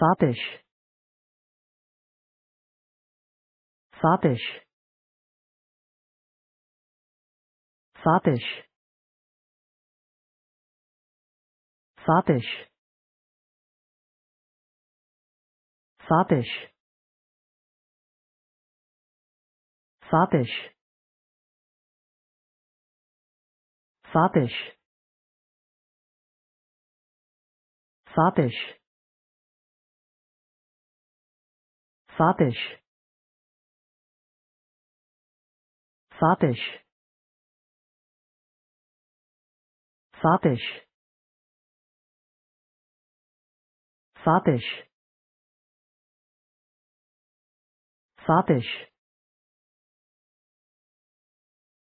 foppish foppish foppish foppish foppish foppish foppish foppish foppish foppish foppish foppish foppish